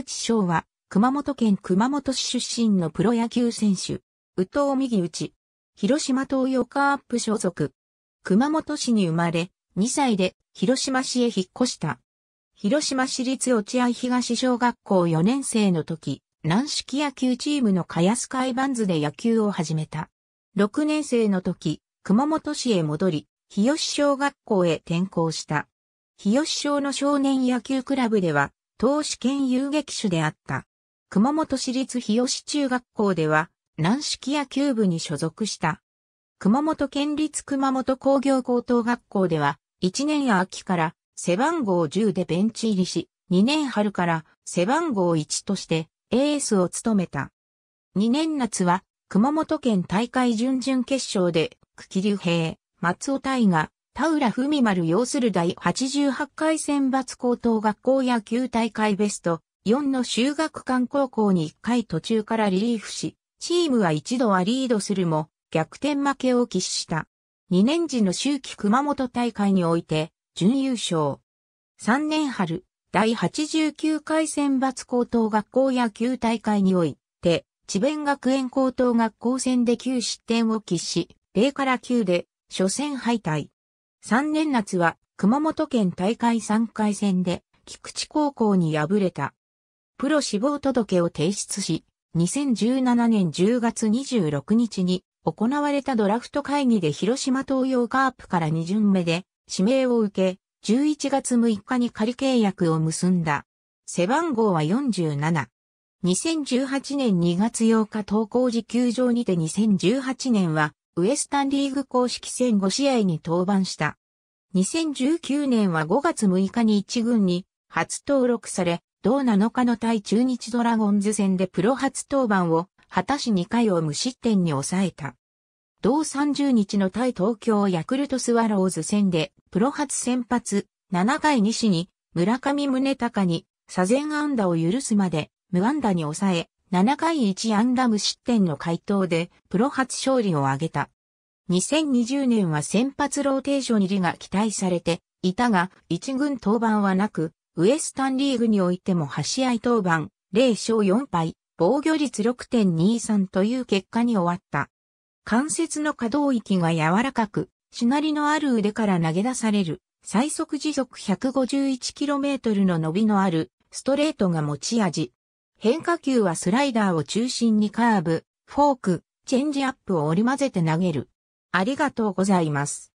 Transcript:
内翔は、熊本県熊本市出身のプロ野球選手、宇藤右内、広島東洋カープ所属。熊本市に生まれ、2歳で広島市へ引っ越した。広島市立落合東小学校4年生の時、軟式野球チームのヤスカイバンズで野球を始めた。6年生の時、熊本市へ戻り、日吉小学校へ転校した。日吉小の少年野球クラブでは、投資兼遊撃手であった。熊本市立日吉中学校では、軟式野球部に所属した。熊本県立熊本工業高等学校では、1年秋から背番号10でベンチ入りし、2年春から背番号1としてエースを務めた。2年夏は熊本県大会準々決勝で、久喜竜兵、松尾大河、田浦文丸要する第88回選抜高等学校野球大会ベスト4の修学館高校に1回途中からリリーフし、チームは一度はリードするも逆転負けを喫した。2年時の秋季熊本大会において準優勝。3年春、第89回選抜高等学校野球大会において、智弁学園高等学校戦で9失点を喫し、0から9で初戦敗退。3年夏は熊本県大会3回戦で菊池高校に敗れた。プロ志望届を提出し、2017年10月26日に行われたドラフト会議で広島東洋カープから2巡目で指名を受け、11月6日に仮契約を結んだ。背番号は47。2018年2月8日投稿時球場にて2018年はウエスタンリーグ公式戦5試合に登板した。2019年は5月6日に1軍に初登録され、同7日の対中日ドラゴンズ戦でプロ初登板を果たし2回を無失点に抑えた。同30日の対東京ヤクルトスワローズ戦でプロ初先発7回西に村上宗隆に左前安打を許すまで無安打に抑え、7回1ンダム失点の回答でプロ初勝利を挙げた。2020年は先発ローテーション入りが期待されていたが、1軍登板はなく、ウエスタンリーグにおいても8試合登板、0勝4敗、防御率6.23という結果に終わった。関節の可動域が柔らかく、しなりのある腕から投げ出される、最速時速 151km の伸びのあるストレートが持ち味。変化球はスライダーを中心にカーブ、フォーク、チェンジアップを織り交ぜて投げる。ありがとうございます。